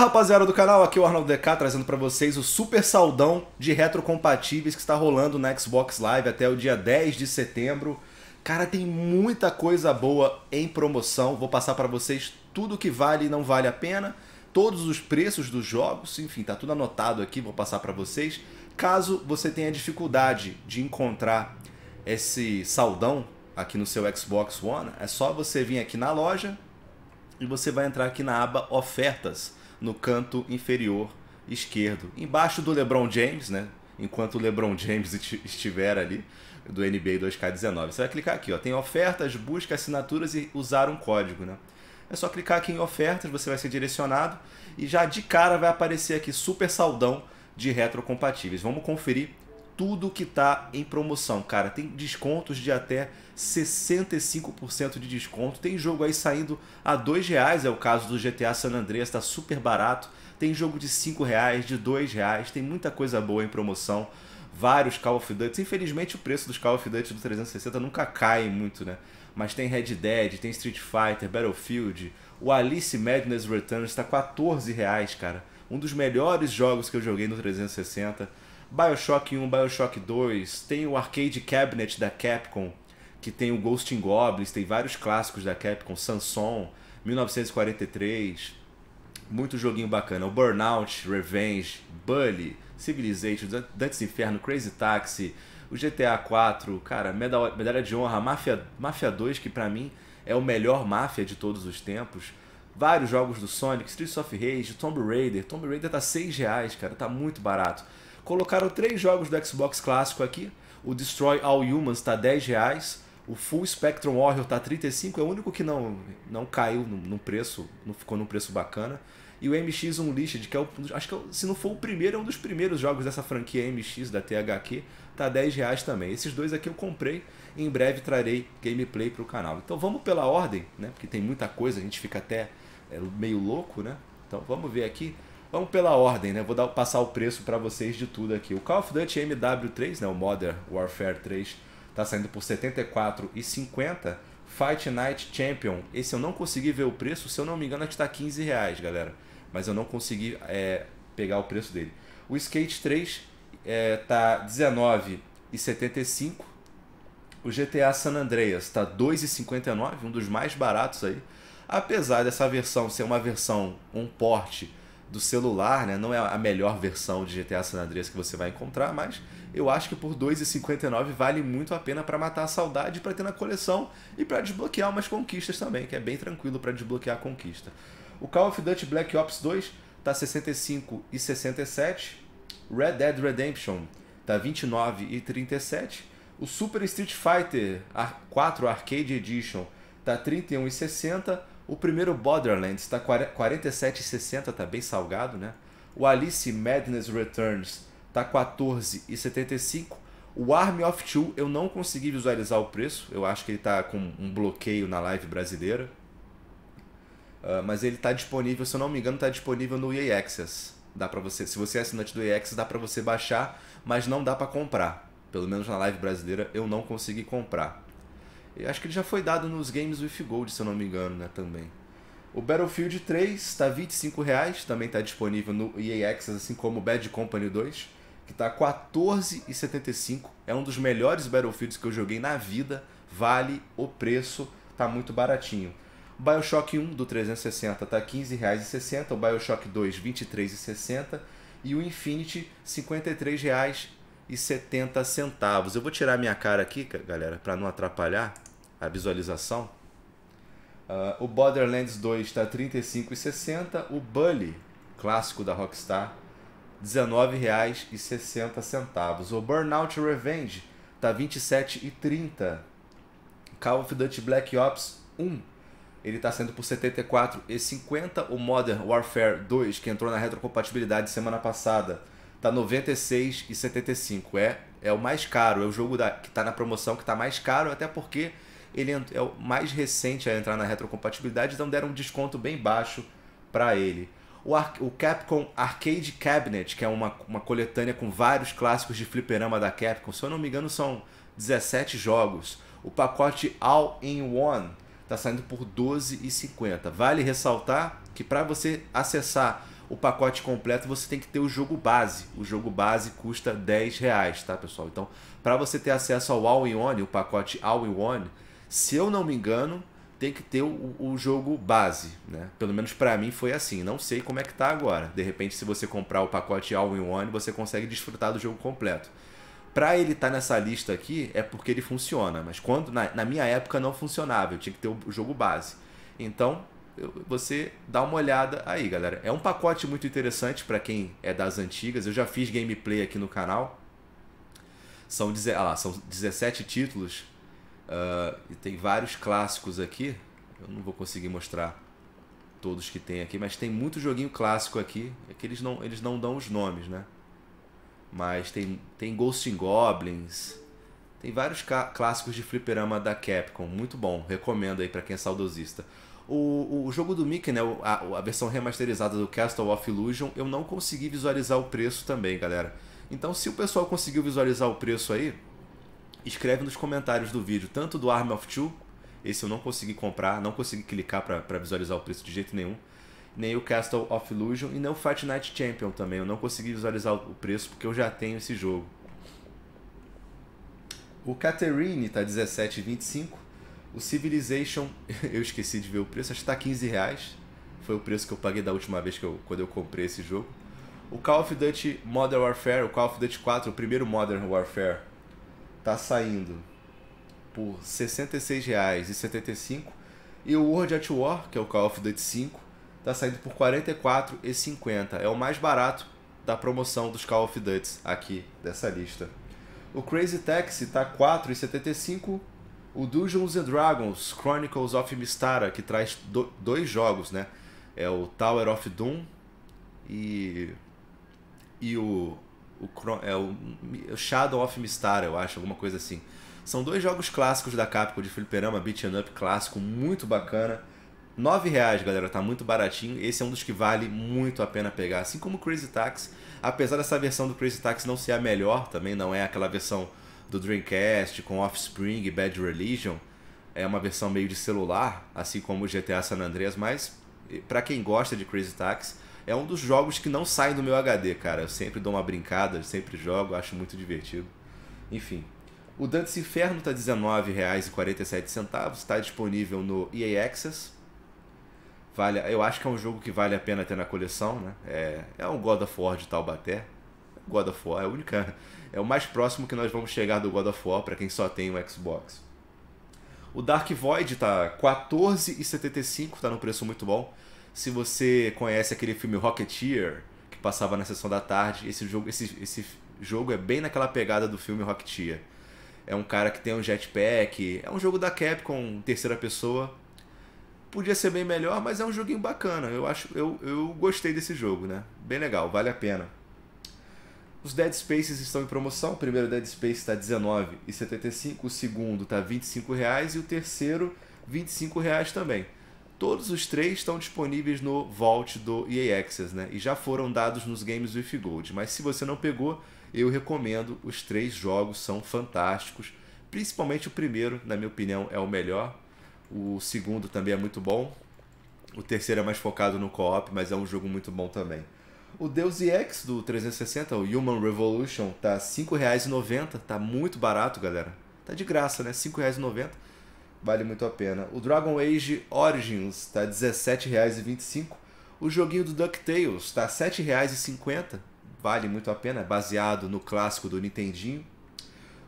Fala rapaziada do canal, aqui é o Arnaldo DK trazendo para vocês o super saldão de retrocompatíveis que está rolando na Xbox Live até o dia 10 de setembro. Cara, tem muita coisa boa em promoção, vou passar para vocês tudo que vale e não vale a pena, todos os preços dos jogos, enfim, tá tudo anotado aqui, vou passar para vocês. Caso você tenha dificuldade de encontrar esse saldão aqui no seu Xbox One, é só você vir aqui na loja e você vai entrar aqui na aba ofertas no canto inferior esquerdo, embaixo do LeBron James, né? Enquanto o LeBron James estiver ali do NBA 2K19. Você vai clicar aqui, ó, tem ofertas, busca assinaturas e usar um código, né? É só clicar aqui em ofertas, você vai ser direcionado e já de cara vai aparecer aqui super saldão de retrocompatíveis. Vamos conferir tudo que está em promoção, cara. Tem descontos de até 65% de desconto. Tem jogo aí saindo a dois reais, é o caso do GTA San Andreas, está super barato. Tem jogo de cinco reais, de dois reais, tem muita coisa boa em promoção. Vários Call of Duty. Infelizmente o preço dos Call of Duty do 360 nunca cai muito, né? Mas tem Red Dead, tem Street Fighter, Battlefield. O Alice Madness Returns está 14 reais, cara. Um dos melhores jogos que eu joguei no 360 Bioshock 1, Bioshock 2, tem o Arcade Cabinet da Capcom, que tem o Ghosting Goblins, tem vários clássicos da Capcom, Sanson, 1943, muito joguinho bacana. O Burnout, Revenge, Bully, Civilization, Dantes Inferno, Crazy Taxi, o GTA 4, cara, Medalha, medalha de Honra, Mafia, Mafia 2, que para mim é o melhor Mafia de todos os tempos. Vários jogos do Sonic, Streets of Rage, Tomb Raider. Tomb Raider tá 6 reais, cara, tá muito barato. Colocaram três jogos do Xbox clássico aqui. O Destroy All Humans está 10 reais. O Full Spectrum Warrior tá 35, é o único que não, não caiu no, no preço, não ficou num preço bacana. E o MX Unleashed, que é o, acho que é, se não for o primeiro, é um dos primeiros jogos dessa franquia MX da THQ, tá 10 reais também. Esses dois aqui eu comprei e em breve trarei gameplay para o canal. Então vamos pela ordem, né? Porque tem muita coisa, a gente fica até é, meio louco, né? Então vamos ver aqui. Vamos pela ordem, né? Vou dar, passar o preço para vocês de tudo aqui. O Call of Duty MW3, né? o Modern Warfare 3, tá saindo por R$ 74,50. Fight Night Champion, esse eu não consegui ver o preço, se eu não me engano, está R$ reais, galera. Mas eu não consegui é, pegar o preço dele. O Skate 3 é, tá 19,75. O GTA San Andreas tá R$ R$2,59, um dos mais baratos aí. Apesar dessa versão ser uma versão, um porte do celular, né? Não é a melhor versão de GTA San Andreas que você vai encontrar, mas eu acho que por 2,59 vale muito a pena para matar a saudade, para ter na coleção e para desbloquear umas conquistas também, que é bem tranquilo para desbloquear a conquista. O Call of Duty Black Ops 2 tá 65 e 67, Red Dead Redemption tá 29 e 37, o Super Street Fighter 4 Arcade Edition tá 31 e 60 o primeiro Borderlands está 47,60, tá bem salgado, né? O Alice Madness Returns tá 14,75. O Army of Two eu não consegui visualizar o preço, eu acho que ele tá com um bloqueio na live brasileira. Uh, mas ele tá disponível, se eu não me engano, tá disponível no EA Access. Dá para você, se você é assinante do EA Access, dá para você baixar, mas não dá para comprar. Pelo menos na live brasileira eu não consegui comprar. Eu acho que ele já foi dado nos Games with Gold, se eu não me engano, né, também. O Battlefield 3 está 25, reais, também está disponível no EA Access, assim como o Bad Company 2, que está 14,75. É um dos melhores Battlefields que eu joguei na vida. Vale o preço, tá muito baratinho. O BioShock 1 do 360 tá 15,60, o BioShock 2 R$ 23,60 e o Infinity R$ 53,70. Eu vou tirar minha cara aqui, galera, para não atrapalhar a visualização. Uh, o Borderlands 2 está 35,60, o Bully, clássico da Rockstar, R$ 19,60. O Burnout Revenge está 27,30. Call of Duty Black Ops 1 ele está sendo por 74,50. O Modern Warfare 2, que entrou na retrocompatibilidade semana passada, está 96,75. É, é o mais caro, é o jogo da, que está na promoção que está mais caro, até porque ele é o mais recente a entrar na retrocompatibilidade, então deram um desconto bem baixo para ele. O, Ar o Capcom Arcade Cabinet, que é uma, uma coletânea com vários clássicos de fliperama da Capcom, se eu não me engano são 17 jogos. O pacote All in One está saindo por R$ 12,50. Vale ressaltar que para você acessar o pacote completo você tem que ter o jogo base. O jogo base custa R$ reais, tá pessoal? Então, para você ter acesso ao All in One, o pacote All in One, se eu não me engano, tem que ter o, o jogo base, né? Pelo menos para mim foi assim. Não sei como é que tá agora. De repente, se você comprar o pacote All in One, você consegue desfrutar do jogo completo. Pra ele estar tá nessa lista aqui é porque ele funciona, mas quando na, na, minha época não funcionava, eu tinha que ter o jogo base. Então, você dá uma olhada aí, galera. É um pacote muito interessante para quem é das antigas. Eu já fiz gameplay aqui no canal. São, ah lá, são 17 títulos Uh, e tem vários clássicos aqui. Eu não vou conseguir mostrar todos que tem aqui, mas tem muito joguinho clássico aqui. É que eles não, eles não dão os nomes, né? Mas tem, tem Ghost in Goblins. Tem vários clássicos de fliperama da Capcom, muito bom, recomendo aí para quem é saudosista. O, o jogo do Mickey, né, a, a, versão remasterizada do Castle of Illusion, eu não consegui visualizar o preço também, galera. Então, se o pessoal conseguiu visualizar o preço aí, escreve nos comentários do vídeo, tanto do Arm of Two, esse eu não consegui comprar, não consegui clicar para visualizar o preço de jeito nenhum, nem o Castle of Illusion e nem o Fight Night Champion também, eu não consegui visualizar o preço porque eu já tenho esse jogo. O Catherine está 17,25. O Civilization, eu esqueci de ver o preço, acho que está 15 reais. Foi o preço que eu paguei da última vez que eu, quando eu comprei esse jogo. O Call of Duty Modern Warfare, o Call of Duty 4, o primeiro Modern Warfare, tá saindo por R$ 66,75 e o World at War, que é o Call of Duty 5, tá saindo por R$ 44,50. É o mais barato da promoção dos Call of Duty aqui dessa lista. O Crazy Taxi tá R$ 4,75. O Dungeons and Dragons Chronicles of Mistara, que traz do, dois jogos, né? É o Tower of Doom e e o o, é, o Shadow of Mistara, eu acho, alguma coisa assim. São dois jogos clássicos da Capcom de fliperama, beat'em up clássico, muito bacana. R$ 9,00, galera, tá muito baratinho. Esse é um dos que vale muito a pena pegar, assim como o Crazy Taxi. Apesar dessa versão do Crazy Taxi não ser a melhor, também não é aquela versão do Dreamcast com Offspring e Bad Religion. É uma versão meio de celular, assim como o GTA San Andreas, mas para quem gosta de Crazy Taxi, é um dos jogos que não sai do meu HD, cara. Eu sempre dou uma brincada, sempre jogo, acho muito divertido. Enfim. O Dantes Inferno tá R$19,47, está disponível no EA Access. Vale, eu acho que é um jogo que vale a pena ter na coleção, né? É, é um God of War de Taubaté. God of War é a única, é o mais próximo que nós vamos chegar do God of War para quem só tem o Xbox. O Dark Void tá 14,75, tá num preço muito bom. Se você conhece aquele filme Rocketeer, que passava na sessão da tarde, esse jogo, esse, esse jogo é bem naquela pegada do filme Rocketeer. É um cara que tem um jetpack, é um jogo da Capcom, terceira pessoa. Podia ser bem melhor, mas é um joguinho bacana. Eu acho, eu, eu gostei desse jogo, né? Bem legal, vale a pena. Os Dead Spaces estão em promoção. O primeiro Dead Space está R$19,75, o segundo está R$25,00. e o terceiro R$25,00 também. Todos os três estão disponíveis no Vault do EA Access, né? E já foram dados nos games with Gold. Mas se você não pegou, eu recomendo. Os três jogos são fantásticos. Principalmente o primeiro, na minha opinião, é o melhor. O segundo também é muito bom. O terceiro é mais focado no co-op, mas é um jogo muito bom também. O Deus EX do 360, o Human Revolution, tá R$ 5,90. Tá muito barato, galera. Tá de graça, né? R$ 5,90 vale muito a pena. O Dragon Age Origins está R$17,25. O joguinho do DuckTales está R$7,50. Vale muito a pena, baseado no clássico do Nintendinho.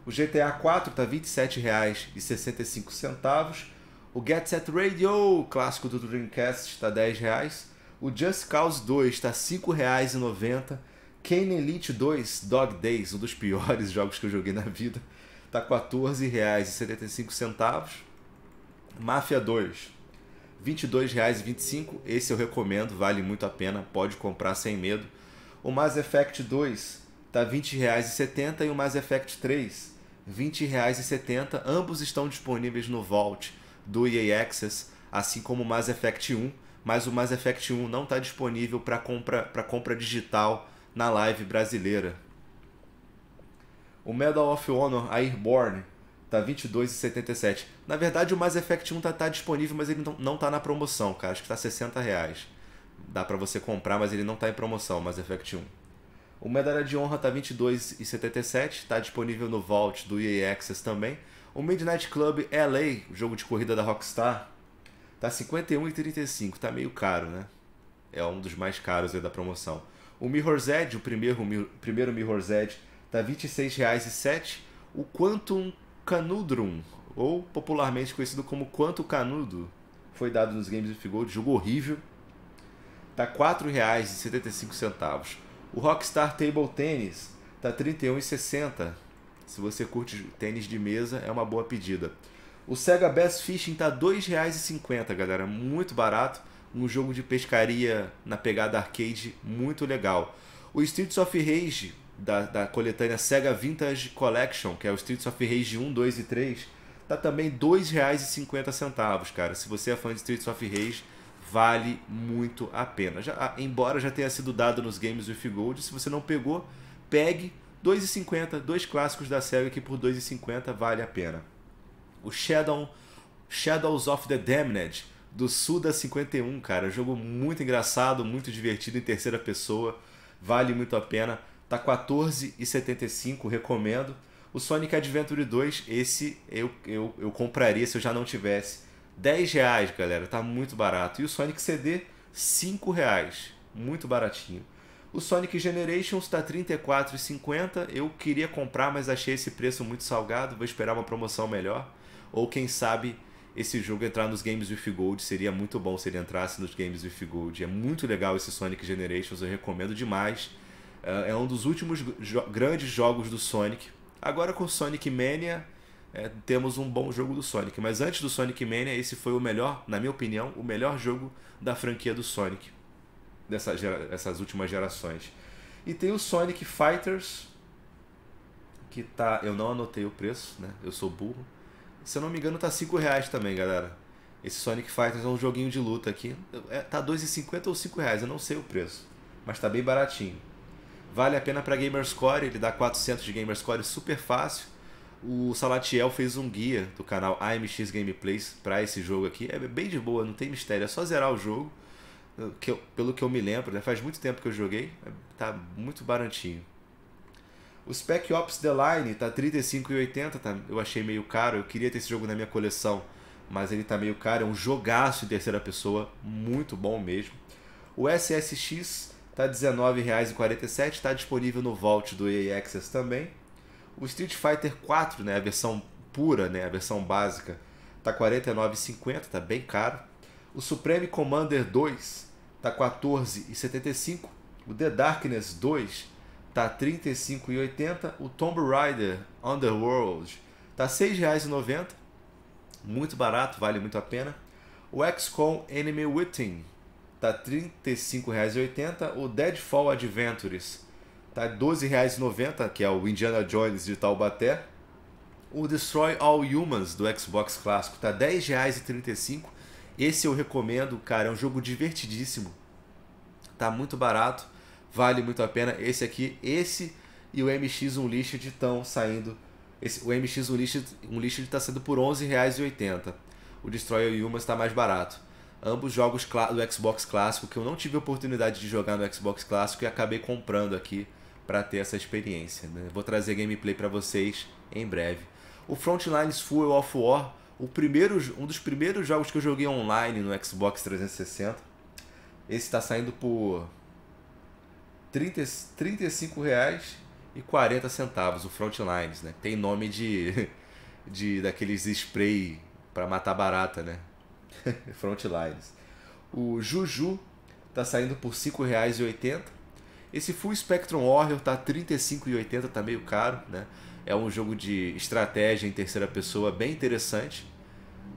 O GTA 4 está R$27,65. O Get Set Radio, clássico do Dreamcast, está R$10. O Just Cause 2 está R$5,90. Kane Elite 2 Dog Days, um dos piores jogos que eu joguei na vida, está R$14,75 Máfia 2, R$ 22,25. Esse eu recomendo, vale muito a pena, pode comprar sem medo. O Mass Effect 2 tá R$ 20,70 e o Mass Effect 3 R$ 20,70. Ambos estão disponíveis no Vault do EA Access, assim como o Mass Effect 1, mas o Mass Effect 1 não está disponível para compra, para compra digital na live brasileira. O Medal of Honor Airborne tá 22,77. Na verdade, o Mass Effect 1 tá, tá disponível, mas ele não, não tá na promoção, cara. Acho que tá 60 reais. Dá para você comprar, mas ele não tá em promoção, Mass Effect 1. O Medalha de Honra tá 22,77, tá disponível no Vault do EA Access também. O Midnight Club LA, o jogo de corrida da Rockstar, tá 51,35, tá meio caro, né? É um dos mais caros aí da promoção. O Mirror's Edge, o primeiro, o primeiro Mirror's Edge, tá R$ 26,07. O Quantum Canudrum, ou popularmente conhecido como Quanto Canudo, foi dado nos games de Gold, jogo horrível. Tá R$ 4,75. O Rockstar Table Tennis tá R$ 31,60. Se você curte tênis de mesa, é uma boa pedida. O Sega Bass Fishing tá R$ 2,50, galera, muito barato. Um jogo de pescaria na pegada arcade muito legal. O Streets of Rage da, da coletânea Sega Vintage Collection, que é o Streets of Rage 1, 2 e 3, tá também R$ 2,50, cara. Se você é fã de Streets of Rage, vale muito a pena. Já, embora já tenha sido dado nos games with gold, se você não pegou, pegue 2,50, dois clássicos da Sega que por 2,50 vale a pena. O Shadow, Shadows of the Damned do Suda 51, cara, jogo muito engraçado, muito divertido em terceira pessoa, vale muito a pena. Tá 14,75, recomendo. O Sonic Adventure 2, esse eu, eu, eu compraria se eu já não tivesse. 10 reais, galera, tá muito barato. E o Sonic CD, 5 reais, muito baratinho. O Sonic Generations está R$34,50, Eu queria comprar, mas achei esse preço muito salgado. Vou esperar uma promoção melhor. Ou quem sabe esse jogo entrar nos Games with Gold. Seria muito bom se ele entrasse nos Games with Gold. É muito legal esse Sonic Generations, eu recomendo demais. É, é um dos últimos jo grandes jogos do Sonic. Agora com Sonic Mania é, temos um bom jogo do Sonic. Mas antes do Sonic Mania, esse foi o melhor, na minha opinião, o melhor jogo da franquia do Sonic. Dessa dessas últimas gerações. E tem o Sonic Fighters, que tá. Eu não anotei o preço, né? Eu sou burro. Se eu não me engano, tá 5 reais também, galera. Esse Sonic Fighters é um joguinho de luta aqui. É, tá 2,50 ou 5 reais, eu não sei o preço. Mas tá bem baratinho. Vale a pena para Gamerscore, ele dá 400 de Gamerscore super fácil. O Salatiel fez um guia do canal AMX Gameplays para esse jogo aqui. É bem de boa, não tem mistério, é só zerar o jogo. Que eu, pelo que eu me lembro, né? faz muito tempo que eu joguei, tá muito baratinho. O Spec Ops The Line tá R$35,80, tá, eu achei meio caro, eu queria ter esse jogo na minha coleção, mas ele tá meio caro, é um jogaço em terceira pessoa, muito bom mesmo. O SSX Tá R$19,47, está disponível no Vault do EA Access também. O Street Fighter 4, né, a versão pura, né, a versão básica, tá R$ 49,50, tá bem caro. O Supreme Commander 2 tá R$ 14,75. O The Darkness 2 tá R$ 35,80. O Tomb Raider Underworld tá R$ 6,90. Muito barato, vale muito a pena. O XCOM Enemy Within tá R$ 35,80. O Deadfall Adventures tá R$ 12,90, que é o Indiana Jones de Taubaté. O Destroy All Humans do Xbox clássico tá R$ 10,35. Esse eu recomendo, cara, é um jogo divertidíssimo. Tá muito barato, vale muito a pena. Esse aqui, esse e o MX Unleashed estão saindo. Esse, o MX Unleashed, Unleashed tá saindo por R$ 11,80. O Destroy All Humans está mais barato ambos jogos do Xbox clássico que eu não tive oportunidade de jogar no Xbox clássico e acabei comprando aqui para ter essa experiência. Né? Vou trazer gameplay para vocês em breve. O Frontlines Fuel of War, o primeiro, um dos primeiros jogos que eu joguei online no Xbox 360. Esse está saindo por 30, 35 reais e 40 centavos o Frontlines, né? Tem nome de, de daqueles spray para matar barata, né? Frontlines. O Juju tá saindo por R$ 5,80. Esse Full Spectrum Warrior tá R$ 35,80, tá meio caro, né? É um jogo de estratégia em terceira pessoa bem interessante,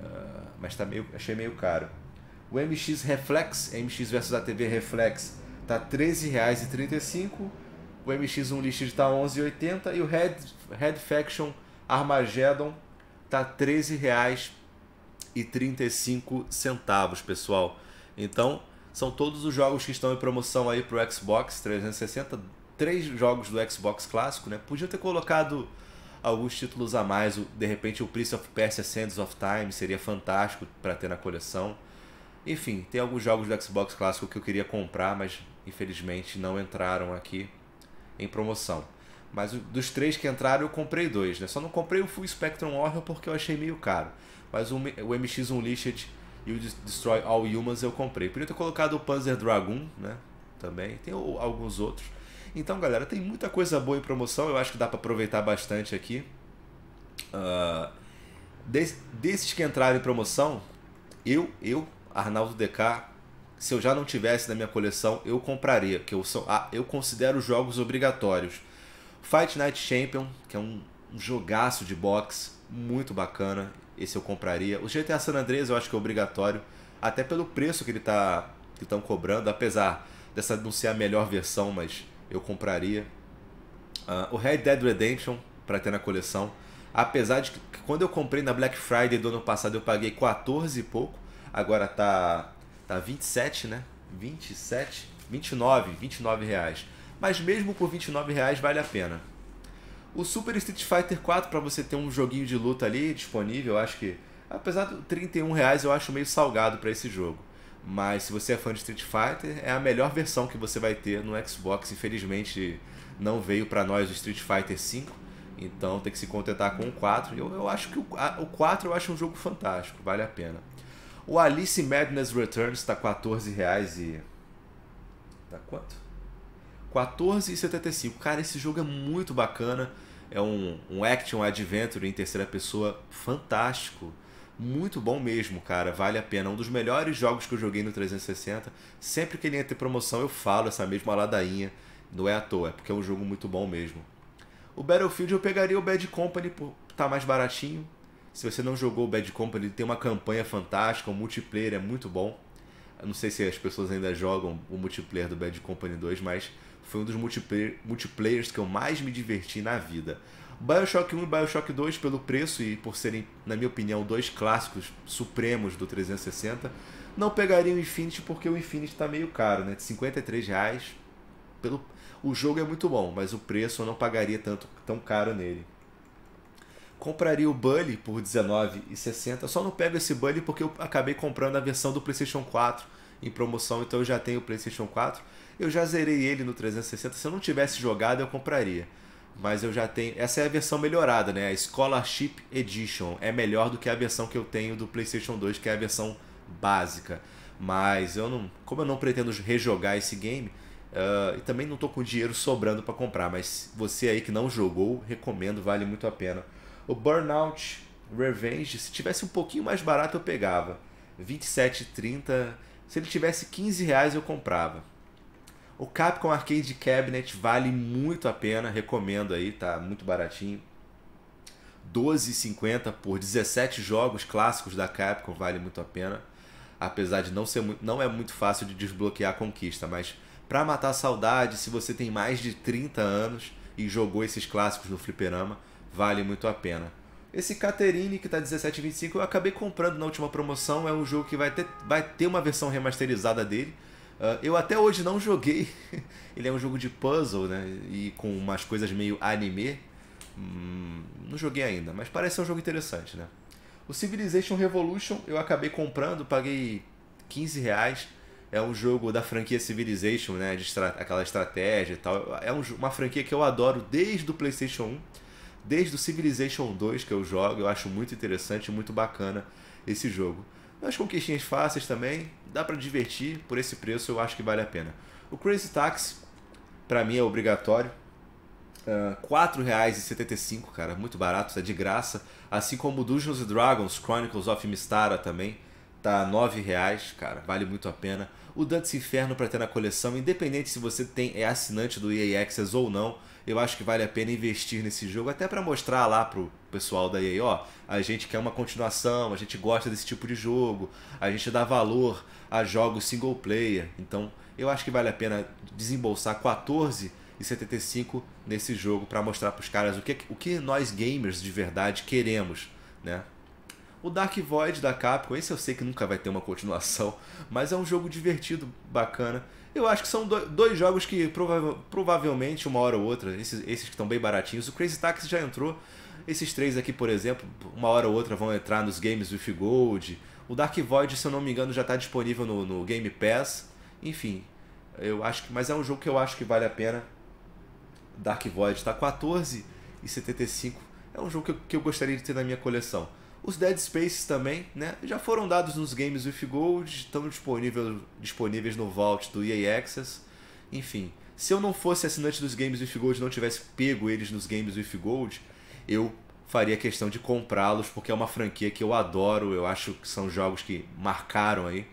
uh, mas tá meio, achei meio caro. O MX Reflex, MX versus ATV Reflex, tá R$ 13,35. O MX1 tá R$ 11,80 e o Red, Red Faction Armageddon tá R$ 13,00 e centavos, pessoal. Então, são todos os jogos que estão em promoção aí para o Xbox 360, três jogos do Xbox clássico, né? Podia ter colocado alguns títulos a mais, de repente o Prince of Persia Sands of Time seria fantástico para ter na coleção. Enfim, tem alguns jogos do Xbox clássico que eu queria comprar, mas infelizmente não entraram aqui em promoção. Mas dos três que entraram, eu comprei dois, né? Só não comprei o Full Spectrum Warrior porque eu achei meio caro. Mas o, MX Unleashed e o Destroy All Humans eu comprei. Podia ter colocado o Panzer Dragoon, né? Também. Tem alguns outros. Então, galera, tem muita coisa boa em promoção. Eu acho que dá para aproveitar bastante aqui. Uh, des, desses que entraram em promoção, eu, eu, Arnaldo DK, se eu já não tivesse na minha coleção, eu compraria. que eu, sou, ah, eu considero jogos obrigatórios. Fight Night Champion, que é um, um jogaço de boxe muito bacana. Esse eu compraria. O GTA San Andreas eu acho que é obrigatório, até pelo preço que ele tá que estão cobrando, apesar dessa não ser a melhor versão, mas eu compraria. Uh, o Red Dead Redemption para ter na coleção, apesar de que quando eu comprei na Black Friday do ano passado eu paguei 14 e pouco, agora tá tá 27, né? 27, 29, 29 reais. Mas mesmo por 29 reais vale a pena. O Super Street Fighter 4 para você ter um joguinho de luta ali disponível, eu acho que apesar de 31 reais eu acho meio salgado para esse jogo. Mas se você é fã de Street Fighter, é a melhor versão que você vai ter no Xbox. Infelizmente não veio para nós o Street Fighter 5, então tem que se contentar com o 4. Eu, eu acho que o, a, o 4 eu acho um jogo fantástico, vale a pena. O Alice Madness Returns está 14 reais e tá quanto? 14,75. Cara, esse jogo é muito bacana. É um, um action adventure em terceira pessoa fantástico. Muito bom mesmo, cara. Vale a pena. Um dos melhores jogos que eu joguei no 360. Sempre que ele entra em promoção, eu falo essa mesma ladainha. Não é à toa, é porque é um jogo muito bom mesmo. O Battlefield eu pegaria o Bad Company por tá mais baratinho. Se você não jogou o Bad Company, tem uma campanha fantástica, o multiplayer é muito bom. Eu não sei se as pessoas ainda jogam o multiplayer do Bad Company 2, mas foi um dos multiplayer, multiplayers que eu mais me diverti na vida. Bioshock 1 e Bioshock 2, pelo preço e por serem, na minha opinião, dois clássicos supremos do 360, não pegaria o Infinity porque o Infinity está meio caro, né? De 53 reais. Pelo... O jogo é muito bom, mas o preço eu não pagaria tanto tão caro nele. Compraria o Bully por R$19,60. Só não pego esse Bully porque eu acabei comprando a versão do PlayStation 4 em promoção, então eu já tenho o PlayStation 4 eu já zerei ele no 360. Se eu não tivesse jogado, eu compraria. Mas eu já tenho. Essa é a versão melhorada, né? A Scholarship Edition. É melhor do que a versão que eu tenho do PlayStation 2, que é a versão básica. Mas eu não. Como eu não pretendo rejogar esse game, uh, e também não tô com dinheiro sobrando para comprar. Mas você aí que não jogou, recomendo, vale muito a pena. O Burnout Revenge, se tivesse um pouquinho mais barato, eu pegava. 27,30. Se ele tivesse 15 reais, eu comprava o Capcom Arcade Cabinet vale muito a pena, recomendo aí, tá muito baratinho. 12,50 por 17 jogos clássicos da Capcom vale muito a pena. Apesar de não ser não é muito fácil de desbloquear a conquista, mas para matar a saudade, se você tem mais de 30 anos e jogou esses clássicos no fliperama, vale muito a pena. Esse Caterine que tá 17,25 eu acabei comprando na última promoção, é um jogo que vai ter, vai ter uma versão remasterizada dele Uh, eu até hoje não joguei. Ele é um jogo de puzzle, né? E com umas coisas meio anime. Hum, não joguei ainda, mas parece ser um jogo interessante, né? O Civilization Revolution eu acabei comprando, paguei 15 reais. É um jogo da franquia Civilization, né? De estra aquela estratégia e tal. É um, uma franquia que eu adoro desde o PlayStation 1, desde o Civilization 2 que eu jogo. Eu acho muito interessante, muito bacana esse jogo umas conquistinhas fáceis também, dá para divertir, por esse preço eu acho que vale a pena. O Crazy Taxi, para mim é obrigatório. R$ uh, 4,75, cara, muito barato, é de graça. Assim como Dungeons Dragons Chronicles of Mistara também, tá R$ reais, cara, vale muito a pena. O Dantes Inferno para ter na coleção, independente se você tem é assinante do EA Access ou não, eu acho que vale a pena investir nesse jogo, até para mostrar lá pro pessoal da EA, ó, a gente quer uma continuação, a gente gosta desse tipo de jogo, a gente dá valor a jogos single player. Então, eu acho que vale a pena desembolsar 14 e 75 nesse jogo para mostrar para os caras o que, o que nós gamers de verdade queremos, né? O Dark Void da Capcom, esse eu sei que nunca vai ter uma continuação, mas é um jogo divertido, bacana eu acho que são dois jogos que prova provavelmente uma hora ou outra, esses, esses que estão bem baratinhos. O Crazy Taxi já entrou. Esses três aqui, por exemplo, uma hora ou outra vão entrar nos games with Gold. O Dark Void, se eu não me engano, já está disponível no, no, Game Pass. Enfim, eu acho que. Mas é um jogo que eu acho que vale a pena. Dark Void está 14,75. É um jogo que eu, que eu gostaria de ter na minha coleção. Os Dead Space também, né? Já foram dados nos games with Gold, estão disponíveis, disponíveis no Vault do EA Access. Enfim, se eu não fosse assinante dos games with Gold, e não tivesse pego eles nos games with Gold, eu faria questão de comprá-los porque é uma franquia que eu adoro, eu acho que são jogos que marcaram aí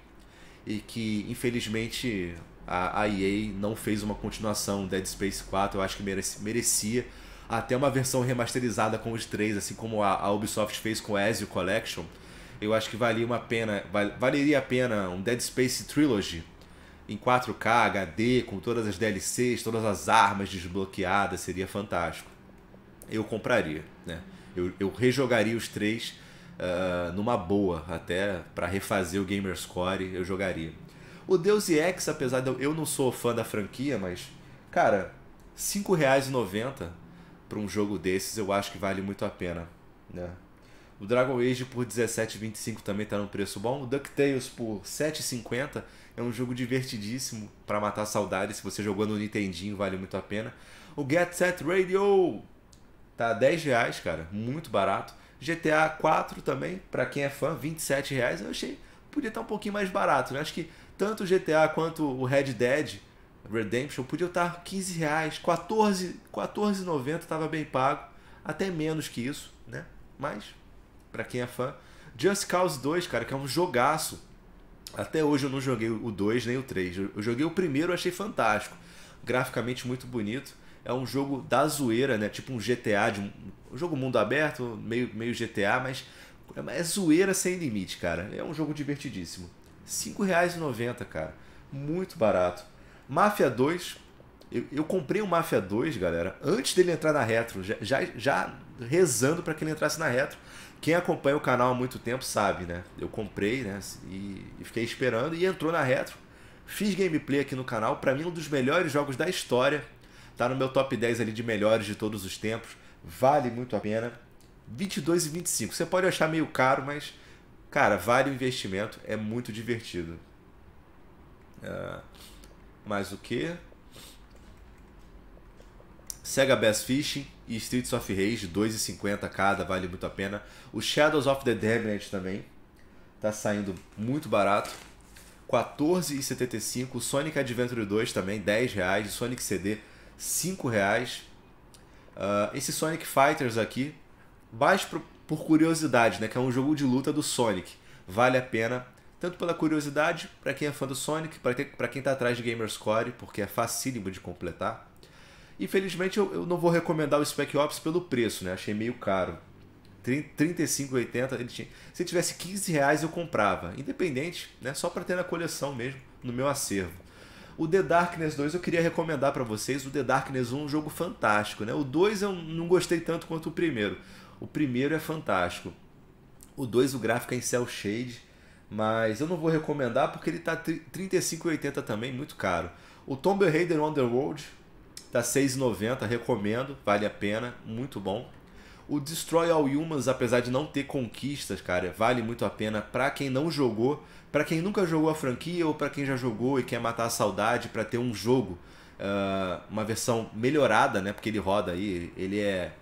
e que infelizmente a, EA não fez uma continuação Dead Space 4, eu acho que merecia até uma versão remasterizada com os três, assim como a, a Ubisoft fez com o Ezio Collection, eu acho que valia uma pena, val, valeria a pena um Dead Space Trilogy em 4K, HD, com todas as DLCs, todas as armas desbloqueadas, seria fantástico. Eu compraria, né? Eu, eu rejogaria os três uh, numa boa, até para refazer o Gamerscore, eu jogaria. O Deus Ex, apesar de eu, eu não sou fã da franquia, mas, cara, R$ 5,90 para um jogo desses, eu acho que vale muito a pena. Né? O Dragon Age por 17,25 também está num preço bom. O DuckTales por 7,50 é um jogo divertidíssimo para matar saudades. Se você jogou no Nintendinho, vale muito a pena. O Get Set Radio tá 10 reais, cara, muito barato. GTA 4 também, para quem é fã, 27 reais. Eu achei podia estar tá um pouquinho mais barato. Né? Acho que tanto o GTA quanto o Red Dead Redemption podia estar 15 reais, 14, 14,90 estava bem pago, até menos que isso, né? Mas para quem é fã, Just Cause 2, cara, que é um jogaço. Até hoje eu não joguei o 2 nem o 3. Eu joguei o primeiro, achei fantástico. Graficamente muito bonito. É um jogo da zoeira, né? Tipo um GTA, de um, um jogo mundo aberto, meio, meio GTA, mas é zoeira sem limite, cara. É um jogo divertidíssimo. R$ 5,90, cara. Muito barato. Máfia 2. Eu, eu, comprei o Máfia 2, galera, antes dele entrar na retro, já, já, já rezando para que ele entrasse na retro. Quem acompanha o canal há muito tempo sabe, né? Eu comprei, né? E, e fiquei esperando e entrou na retro. Fiz gameplay aqui no canal, para mim um dos melhores jogos da história. Tá no meu top 10 ali de melhores de todos os tempos. Vale muito a pena. 22 e 25. Você pode achar meio caro, mas cara, vale o investimento, é muito divertido. Uh mais o que? Sega Bass Fishing e Streets of Rage, 2,50 cada, vale muito a pena. O Shadows of the Damned também, tá saindo muito barato. 14,75. Sonic Adventure 2 também, 10 reais. Sonic CD, 5 reais. Uh, esse Sonic Fighters aqui, baixo por curiosidade, né? Que é um jogo de luta do Sonic. Vale a pena tanto pela curiosidade, para quem é fã do Sonic, para quem está atrás de Gamerscore, porque é facílimo de completar. Infelizmente eu, eu não vou recomendar o Spec Ops pelo preço, né? Achei meio caro. R$35,80. ele tinha. Se tivesse 15 reais eu comprava, independente, né? Só para ter na coleção mesmo, no meu acervo. O The Darkness 2 eu queria recomendar para vocês. O The Darkness 1 é um jogo fantástico, né? O 2 eu não gostei tanto quanto o primeiro. O primeiro é fantástico. O 2 o gráfico é em cel shade mas eu não vou recomendar porque ele tá 35,80 também, muito caro. O Tomb Raider Underworld tá 6,90, recomendo, vale a pena, muito bom. O Destroy All Humans, apesar de não ter conquistas, cara, vale muito a pena para quem não jogou, para quem nunca jogou a franquia ou para quem já jogou e quer matar a saudade para ter um jogo, uh, uma versão melhorada, né? Porque ele roda aí, ele é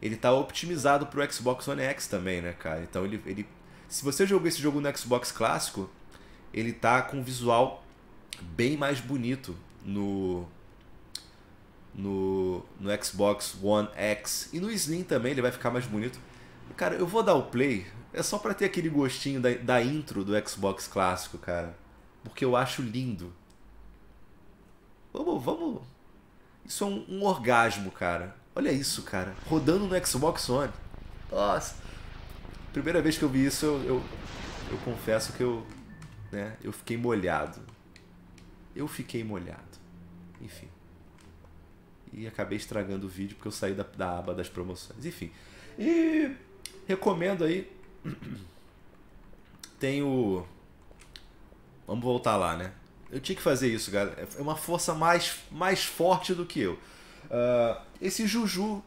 ele tá optimizado pro Xbox One X também, né, cara? Então ele, ele se você jogou esse jogo no Xbox clássico, ele tá com um visual bem mais bonito no no, no Xbox One X e no Slim também, ele vai ficar mais bonito. Cara, eu vou dar o play, é só para ter aquele gostinho da, da intro do Xbox clássico, cara. Porque eu acho lindo. Vamos, vamos. Isso é um, um orgasmo, cara. Olha isso, cara. Rodando no Xbox One. Nossa. Primeira vez que eu vi isso, eu, eu, eu confesso que eu, né, eu fiquei molhado. Eu fiquei molhado. Enfim. E acabei estragando o vídeo porque eu saí da, da aba das promoções. Enfim. E recomendo aí. Tem o. Vamos voltar lá, né? Eu tinha que fazer isso, galera. É uma força mais, mais forte do que eu. Uh, esse Juju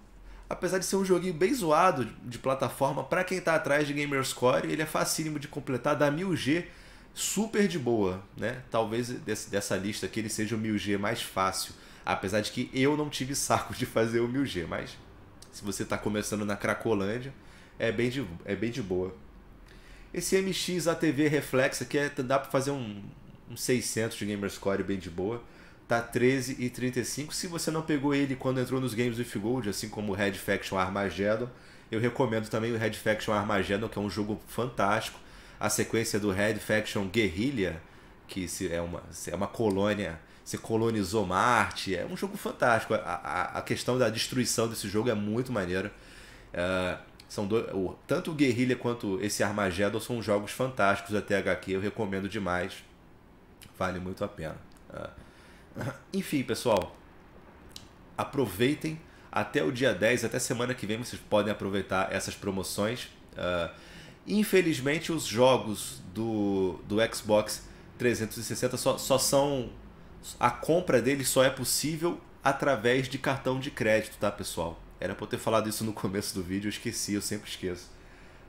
apesar de ser um joguinho bem zoado de plataforma, para quem tá atrás de Gamerscore, ele é facílimo de completar, dá 1000G super de boa, né? Talvez desse, dessa lista aqui ele seja o 1000G mais fácil, apesar de que eu não tive saco de fazer o 1000G, mas se você tá começando na Cracolândia, é bem de, é bem de boa. Esse MX ATV Reflex aqui é, dá para fazer um, um 600 de Gamerscore bem de boa tá 13 e 35. Se você não pegou ele quando entrou nos games with gold, assim como o Red Faction Armageddon, eu recomendo também o Red Faction Armageddon, que é um jogo fantástico. A sequência do Red Faction Guerrilla, que se é uma se é uma colônia, se colonizou Marte, é um jogo fantástico. A, a, a questão da destruição desse jogo é muito maneira. Uh, são dois, o, tanto o Guerrilla quanto esse Armageddon são jogos fantásticos até HQ, eu recomendo demais. Vale muito a pena. Uh, enfim, pessoal, aproveitem até o dia 10, até semana que vem vocês podem aproveitar essas promoções. Uh, infelizmente, os jogos do, do Xbox 360 só, só são. A compra deles só é possível através de cartão de crédito, tá, pessoal? Era pra eu ter falado isso no começo do vídeo, eu esqueci, eu sempre esqueço.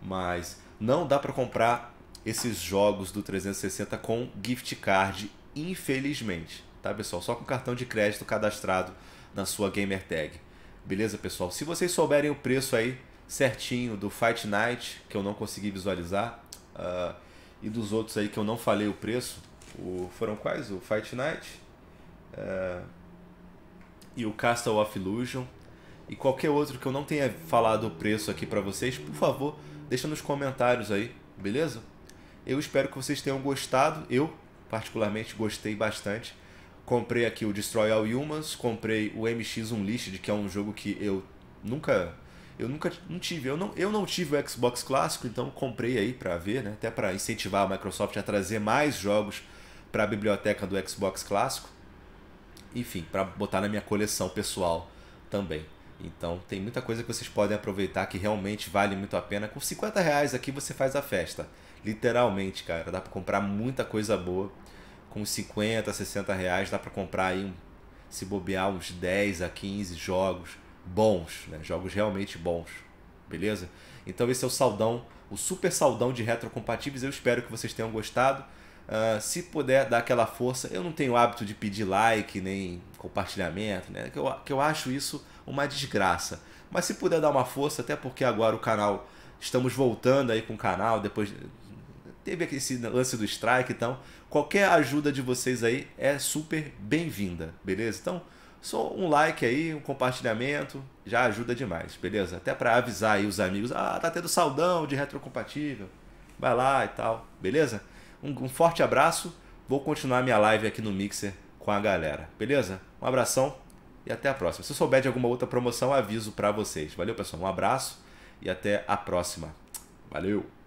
Mas não dá para comprar esses jogos do 360 com gift card, infelizmente tá, pessoal? Só com cartão de crédito cadastrado na sua gamer tag. Beleza, pessoal? Se vocês souberem o preço aí certinho do Fight Night, que eu não consegui visualizar, uh, e dos outros aí que eu não falei o preço, o, foram quais? O Fight Night uh, e o Castle of Illusion. E qualquer outro que eu não tenha falado o preço aqui para vocês, por favor, deixa nos comentários aí, beleza? Eu espero que vocês tenham gostado. Eu, particularmente, gostei bastante. Comprei aqui o Destroy All Humans, comprei o MX Unleashed, que é um jogo que eu nunca eu nunca não tive, eu não, eu não tive o Xbox clássico, então comprei aí para ver, né? Até para incentivar a Microsoft a trazer mais jogos para a biblioteca do Xbox clássico. Enfim, para botar na minha coleção pessoal também. Então tem muita coisa que vocês podem aproveitar que realmente vale muito a pena. Com 50 reais aqui você faz a festa. Literalmente, cara. Dá para comprar muita coisa boa com 50, 60 reais dá para comprar aí, se bobear, uns 10 a 15 jogos bons, né? jogos realmente bons, beleza? Então esse é o saldão, o super saldão de retrocompatíveis, eu espero que vocês tenham gostado. Uh, se puder dar aquela força, eu não tenho hábito de pedir like nem compartilhamento, né? que, eu, que eu acho isso uma desgraça. Mas se puder dar uma força, até porque agora o canal, estamos voltando aí com o canal, depois teve esse lance do strike, então qualquer ajuda de vocês aí é super bem-vinda, beleza? Então, só um like aí, um compartilhamento, já ajuda demais, beleza? Até para avisar aí os amigos, ah, tá tendo saudão de retrocompatível, vai lá e tal, beleza? Um, um forte abraço, vou continuar minha live aqui no Mixer com a galera, beleza? Um abração e até a próxima. Se eu souber de alguma outra promoção, aviso para vocês. Valeu, pessoal, um abraço e até a próxima. Valeu!